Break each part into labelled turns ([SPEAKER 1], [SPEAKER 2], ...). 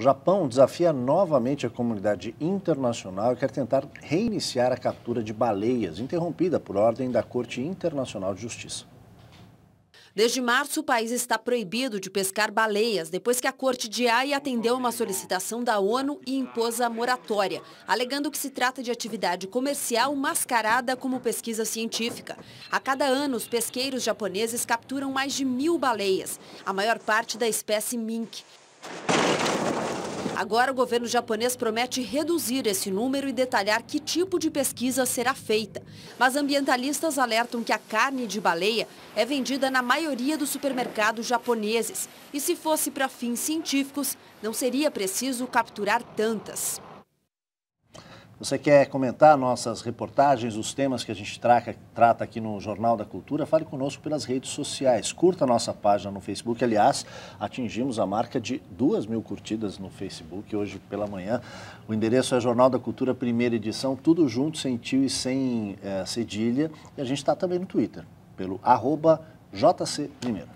[SPEAKER 1] O Japão desafia novamente a comunidade internacional e quer tentar reiniciar a captura de baleias, interrompida por ordem da Corte Internacional de Justiça.
[SPEAKER 2] Desde março, o país está proibido de pescar baleias, depois que a Corte de Haia atendeu uma solicitação da ONU e impôs a moratória, alegando que se trata de atividade comercial mascarada como pesquisa científica. A cada ano, os pesqueiros japoneses capturam mais de mil baleias, a maior parte da espécie mink. Agora, o governo japonês promete reduzir esse número e detalhar que tipo de pesquisa será feita. Mas ambientalistas alertam que a carne de baleia é vendida na maioria dos supermercados japoneses. E se fosse para fins científicos, não seria preciso capturar tantas.
[SPEAKER 1] Você quer comentar nossas reportagens, os temas que a gente traca, trata aqui no Jornal da Cultura? Fale conosco pelas redes sociais. Curta a nossa página no Facebook. Aliás, atingimos a marca de duas mil curtidas no Facebook hoje pela manhã. O endereço é Jornal da Cultura, primeira edição, tudo junto, sem tio e sem é, cedilha. E a gente está também no Twitter, pelo arroba JC Primeiro.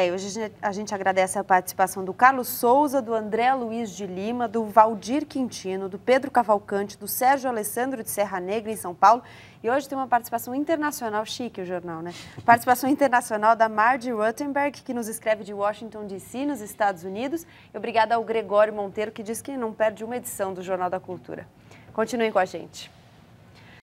[SPEAKER 3] É, hoje a gente agradece a participação do Carlos Souza, do André Luiz de Lima, do Valdir Quintino, do Pedro Cavalcante, do Sérgio Alessandro de Serra Negra, em São Paulo. E hoje tem uma participação internacional, chique o jornal, né? Participação internacional da Marge Ruttenberg, que nos escreve de Washington, D.C., nos Estados Unidos. E obrigada ao Gregório Monteiro, que diz que não perde uma edição do Jornal da Cultura. Continuem com a gente.